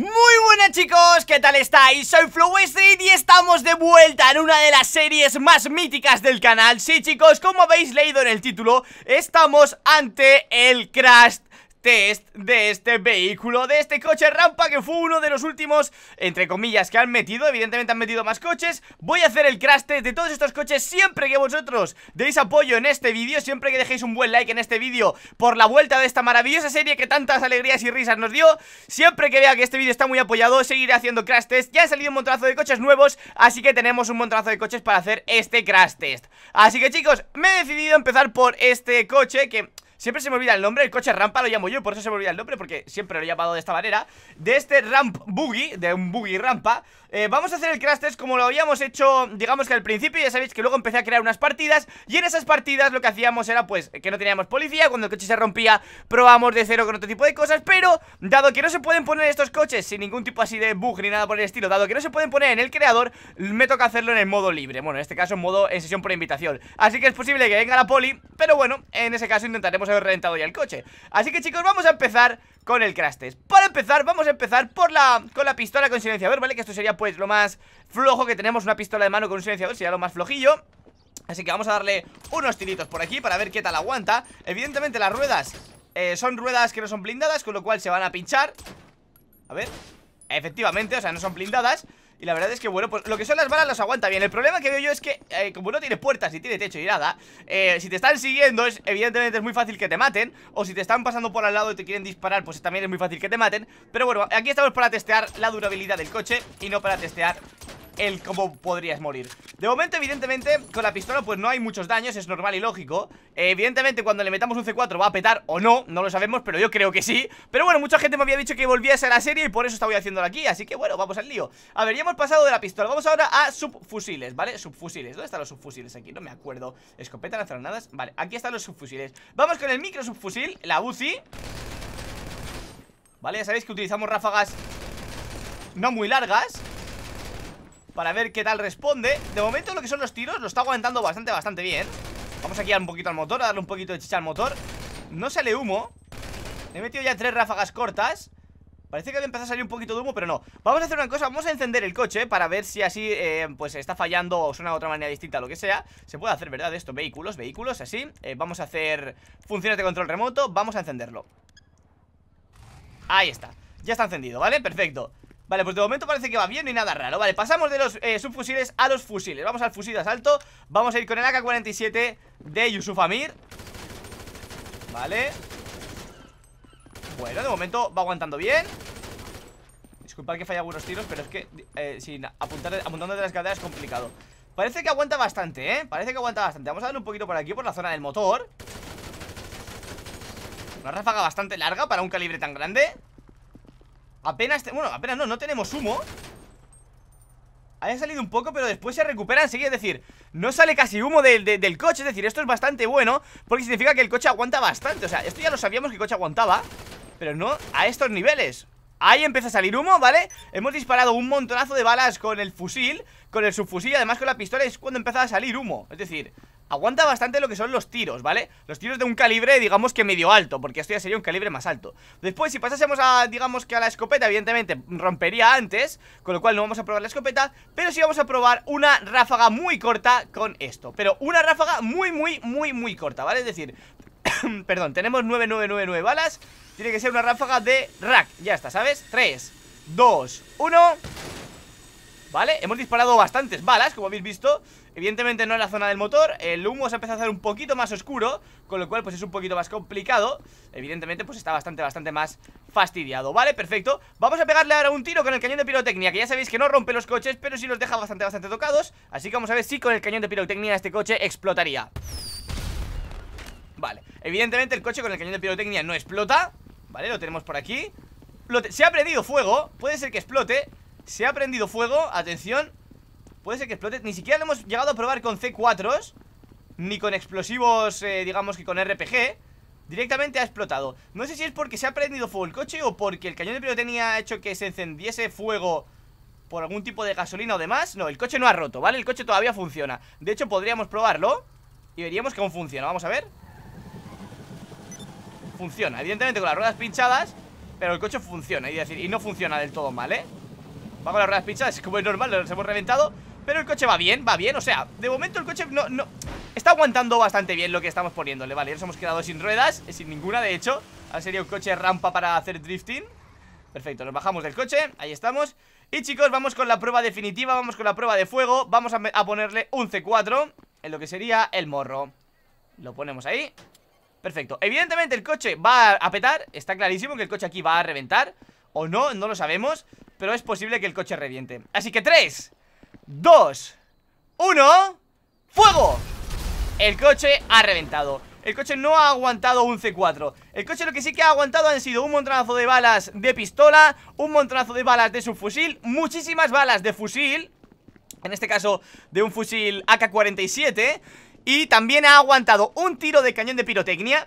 Muy buenas chicos, ¿qué tal estáis? Soy Flowestreet y estamos de vuelta en una de las series más míticas del canal Sí chicos, como habéis leído en el título, estamos ante el Crash test de este vehículo, de este coche rampa que fue uno de los últimos, entre comillas, que han metido, evidentemente han metido más coches Voy a hacer el crash test de todos estos coches siempre que vosotros deis apoyo en este vídeo, siempre que dejéis un buen like en este vídeo por la vuelta de esta maravillosa serie que tantas alegrías y risas nos dio Siempre que vea que este vídeo está muy apoyado, seguiré haciendo crash test, ya ha salido un montonazo de coches nuevos, así que tenemos un montonazo de coches para hacer este crash test Así que chicos, me he decidido empezar por este coche que Siempre se me olvida el nombre, el coche rampa lo llamo yo Por eso se me olvida el nombre, porque siempre lo he llamado de esta manera De este ramp buggy, de un buggy rampa eh, Vamos a hacer el crash test como lo habíamos hecho, digamos que al principio Ya sabéis que luego empecé a crear unas partidas Y en esas partidas lo que hacíamos era, pues, que no teníamos policía Cuando el coche se rompía, probamos de cero con otro tipo de cosas Pero, dado que no se pueden poner estos coches sin ningún tipo así de bug ni nada por el estilo Dado que no se pueden poner en el creador, me toca hacerlo en el modo libre Bueno, en este caso en modo en sesión por invitación Así que es posible que venga la poli Pero bueno, en ese caso intentaremos haber reventado ya el coche Así que chicos, vamos a empezar con el crash test Para empezar, vamos a empezar por la, con la pistola con silenciador, ¿vale? Que esto sería pues lo más flojo que tenemos, una pistola de mano con un silenciador Sería lo más flojillo Así que vamos a darle unos tiritos por aquí para ver qué tal aguanta Evidentemente las ruedas eh, son ruedas que no son blindadas, con lo cual se van a pinchar A ver, efectivamente, o sea, no son blindadas y la verdad es que, bueno, pues lo que son las balas las aguanta bien El problema que veo yo es que, eh, como no tiene puertas y tiene techo y nada eh, Si te están siguiendo, es, evidentemente es muy fácil que te maten O si te están pasando por al lado y te quieren disparar, pues también es muy fácil que te maten Pero bueno, aquí estamos para testear la durabilidad del coche Y no para testear el cómo podrías morir De momento, evidentemente, con la pistola pues no hay muchos daños, es normal y lógico eh, Evidentemente, cuando le metamos un C4 va a petar o no, no lo sabemos, pero yo creo que sí Pero bueno, mucha gente me había dicho que volviese a la serie y por eso estaba haciéndolo aquí, así que bueno, vamos al lío A ver, ya hemos pasado de la pistola, vamos ahora a subfusiles, ¿vale? Subfusiles, ¿dónde están los subfusiles aquí? No me acuerdo Escopeta, lanzaronadas vale, aquí están los subfusiles Vamos con el micro subfusil, la UCI Vale, ya sabéis que utilizamos ráfagas no muy largas para ver qué tal responde De momento lo que son los tiros lo está aguantando bastante, bastante bien Vamos aquí a un poquito al motor, a darle un poquito de chicha al motor No sale humo He metido ya tres ráfagas cortas Parece que empezado a salir un poquito de humo, pero no Vamos a hacer una cosa, vamos a encender el coche Para ver si así, eh, pues está fallando O suena de otra manera distinta, lo que sea Se puede hacer, ¿verdad? De estos vehículos, vehículos, así eh, Vamos a hacer funciones de control remoto Vamos a encenderlo Ahí está, ya está encendido, ¿vale? Perfecto Vale, pues de momento parece que va bien, no hay nada raro Vale, pasamos de los eh, subfusiles a los fusiles Vamos al fusil de asalto Vamos a ir con el AK-47 de Yusuf Amir Vale Bueno, de momento va aguantando bien Disculpad que falla algunos tiros Pero es que eh, sin apuntar, apuntando de las caderas es complicado Parece que aguanta bastante, ¿eh? Parece que aguanta bastante Vamos a darle un poquito por aquí, por la zona del motor Una ráfaga bastante larga para un calibre tan grande Apenas, bueno, apenas no, no tenemos humo Haya salido un poco, pero después se recupera enseguida Es decir, no sale casi humo del coche Es decir, esto es bastante bueno Porque significa que el coche aguanta bastante O sea, esto ya lo sabíamos que el coche aguantaba Pero no a estos niveles Ahí empieza a salir humo, ¿vale? Hemos disparado un montonazo de balas con el fusil Con el subfusil, además con la pistola Es cuando empieza a salir humo Es decir, Aguanta bastante lo que son los tiros, ¿vale? Los tiros de un calibre, digamos que medio alto Porque esto ya sería un calibre más alto Después, si pasásemos a, digamos que a la escopeta Evidentemente rompería antes Con lo cual no vamos a probar la escopeta Pero sí vamos a probar una ráfaga muy corta con esto Pero una ráfaga muy, muy, muy, muy corta, ¿vale? Es decir, perdón, tenemos 9999 balas Tiene que ser una ráfaga de rack Ya está, ¿sabes? 3, 2, 1... ¿Vale? Hemos disparado bastantes balas, como habéis visto Evidentemente no en la zona del motor El humo se ha empezado a hacer un poquito más oscuro Con lo cual pues es un poquito más complicado Evidentemente pues está bastante, bastante más fastidiado ¿Vale? Perfecto Vamos a pegarle ahora un tiro con el cañón de pirotecnia Que ya sabéis que no rompe los coches Pero sí los deja bastante, bastante tocados Así que vamos a ver si con el cañón de pirotecnia este coche explotaría Vale, evidentemente el coche con el cañón de pirotecnia no explota Vale, lo tenemos por aquí Se ha prendido fuego, puede ser que explote se ha prendido fuego, atención Puede ser que explote, ni siquiera lo hemos llegado a probar con C4s Ni con explosivos, eh, digamos que con RPG Directamente ha explotado No sé si es porque se ha prendido fuego el coche O porque el cañón de pirotecnia tenía hecho que se encendiese fuego Por algún tipo de gasolina o demás No, el coche no ha roto, ¿vale? El coche todavía funciona De hecho podríamos probarlo Y veríamos que aún funciona, vamos a ver Funciona, evidentemente con las ruedas pinchadas Pero el coche funciona, y decir, y no funciona del todo mal, ¿eh? Va con las ruedas como es normal, nos hemos reventado Pero el coche va bien, va bien, o sea, de momento el coche no, no Está aguantando bastante bien lo que estamos poniéndole, vale Nos hemos quedado sin ruedas, eh, sin ninguna de hecho ha sería un coche rampa para hacer drifting Perfecto, nos bajamos del coche, ahí estamos Y chicos, vamos con la prueba definitiva, vamos con la prueba de fuego Vamos a, a ponerle un C4 en lo que sería el morro Lo ponemos ahí Perfecto, evidentemente el coche va a petar Está clarísimo que el coche aquí va a reventar O no, no lo sabemos pero es posible que el coche reviente Así que 3, 2, 1 ¡Fuego! El coche ha reventado el coche no ha aguantado un C4 El coche lo que sí que ha aguantado han sido un montonazo de balas de pistola Un montonazo de balas de subfusil Muchísimas balas de fusil En este caso de un fusil AK-47 Y también ha aguantado un tiro de cañón de pirotecnia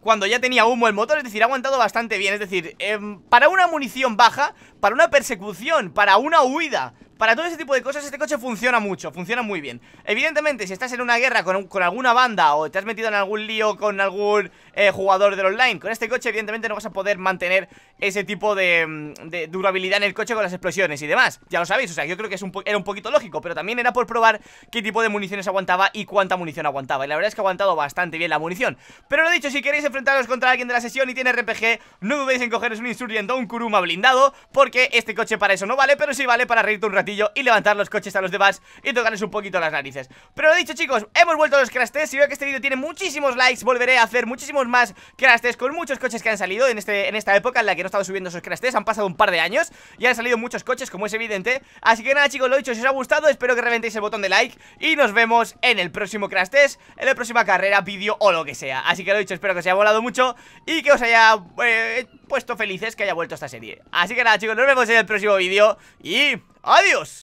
cuando ya tenía humo el motor, es decir, ha aguantado bastante bien Es decir, em, para una munición baja para una persecución, para una huida Para todo ese tipo de cosas este coche funciona mucho, funciona muy bien Evidentemente, si estás en una guerra con, alguna banda o te has metido en algún lío con algún eh, jugador del online Con este coche evidentemente no vas a poder mantener ese tipo mm, de, durabilidad en el coche con las explosiones y demás Ya lo sabéis, o sea, yo creo que es un era un poquito lógico Pero también era por probar qué tipo de municiones aguantaba y cuánta munición aguantaba Y la verdad es que ha aguantado bastante bien la munición Pero lo dicho, si queréis enfrentaros contra alguien de la sesión y tiene RPG No dudéis en cogeros un Insurgent o un Kuruma blindado Porque que este coche para eso no vale Pero sí vale para reírte un ratillo y levantar los coches a los demás Y tocarles un poquito las narices Pero lo dicho chicos, hemos vuelto a los crash tests Y veo que este vídeo tiene muchísimos likes Volveré a hacer muchísimos más crash con muchos coches que han salido en, este, en esta época en la que no he estado subiendo esos crash Han pasado un par de años y han salido muchos coches como es evidente Así que nada chicos, lo dicho, si os ha gustado Espero que reventéis el botón de like y nos vemos en el próximo crash test En la próxima carrera, vídeo o lo que sea Así que lo dicho, espero que os haya volado mucho y que os haya... Eh, puesto felices que haya vuelto esta serie Así que nada chicos, nos vemos en el próximo vídeo Y adiós